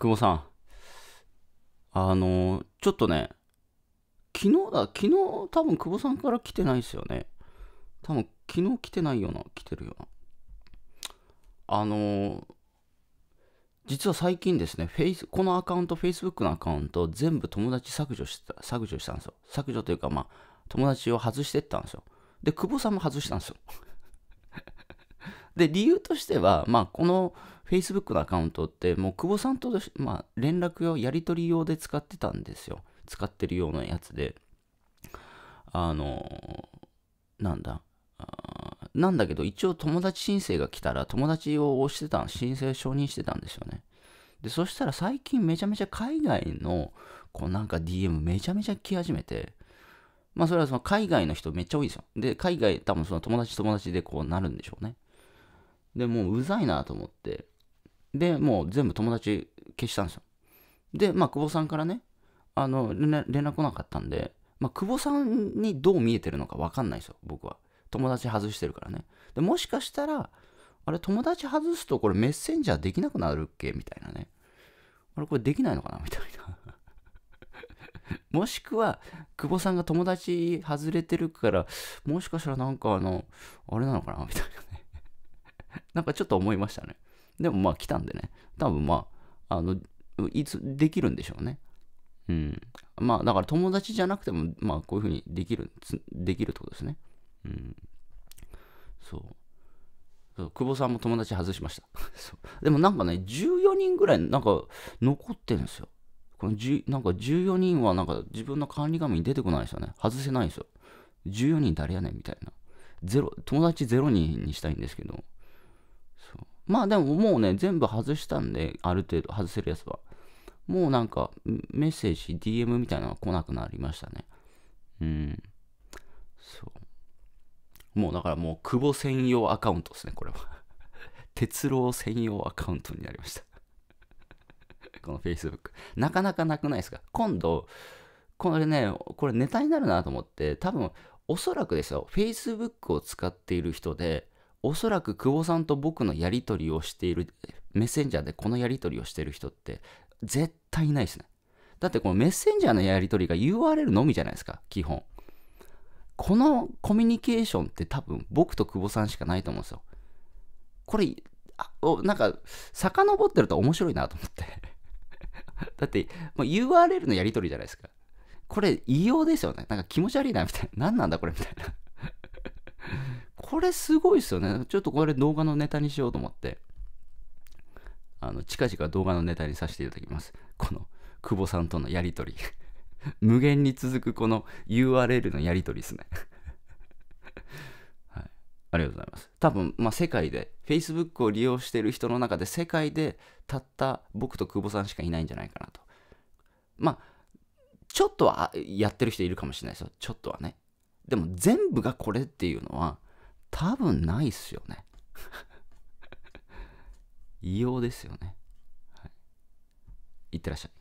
久保さん。あの、ちょっとね、昨日だ、昨日多分久保さんから来てないですよね。多分昨日来てないような、来てるような。あの、実は最近ですね、フェイスこのアカウント、Facebook のアカウント、全部友達削除した、削除したんですよ。削除というか、まあ、友達を外してったんですよ。で、久保さんも外したんですよ。で、理由としては、まあ、この Facebook のアカウントって、もう久保さんと、まあ、連絡用、やり取り用で使ってたんですよ。使ってるようなやつで。あの、なんだ。なんだけど、一応友達申請が来たら、友達を押してた、申請承認してたんですよね。で、そしたら最近めちゃめちゃ海外の、こうなんか DM めちゃめちゃ来始めて、まあそれはその海外の人めっちゃ多いですよ。で、海外多分その友達友達でこうなるんでしょうね。で、もううざいなと思って。で、もう全部友達消したんですよ。で、まあ、久保さんからね、あの、連絡来なかったんで、まあ、久保さんにどう見えてるのか分かんないですよ、僕は。友達外してるからね。で、もしかしたら、あれ、友達外すとこれメッセンジャーできなくなるっけみたいなね。あれ、これできないのかなみたいな。もしくは、久保さんが友達外れてるから、もしかしたらなんかあの、あれなのかなみたいな。なんかちょっと思いましたね。でもまあ来たんでね、多分まあ、あの、いつできるんでしょうね。うん。まあだから友達じゃなくても、まあこういうふうにできる、できるってことですね。うん。そう。そう久保さんも友達外しました でもなんかね、14人ぐらいなんか残ってるんですよ。この10なんか14人はなんか自分の管理画面に出てこないですよね。外せないんですよ。14人誰やねんみたいな。ゼロ、友達0人にしたいんですけど、まあでももうね、全部外したんで、ある程度外せるやつは。もうなんか、メッセージ、DM みたいなのが来なくなりましたね。うん。そう。もうだからもう、久保専用アカウントですね、これは。哲 郎専用アカウントになりました この Facebook。なかなかなくないですか今度、これね、これネタになるなと思って、多分、おそらくですよ、Facebook を使っている人で、おそらく久保さんと僕のやり取りをしている、メッセンジャーでこのやり取りをしている人って絶対いないですね。だってこのメッセンジャーのやり取りが URL のみじゃないですか、基本。このコミュニケーションって多分僕と久保さんしかないと思うんですよ。これ、あなんか、遡ってると面白いなと思って だって、もう URL のやり取りじゃないですか。これ、異様ですよね。なんか気持ち悪いな、みたいな。何なんだこれ、みたいなこれすごいっすよね。ちょっとこれ動画のネタにしようと思って、あの、近々動画のネタにさせていただきます。この、久保さんとのやりとり。無限に続くこの URL のやりとりですね はい。ありがとうございます。多分、まあ、世界で、Facebook を利用している人の中で、世界でたった僕と久保さんしかいないんじゃないかなと。まあ、ちょっとはやってる人いるかもしれないですよ。ちょっとはね。でも全部がこれっていうのは、多分ないっすよね。異様ですよね。はい。いってらっしゃい。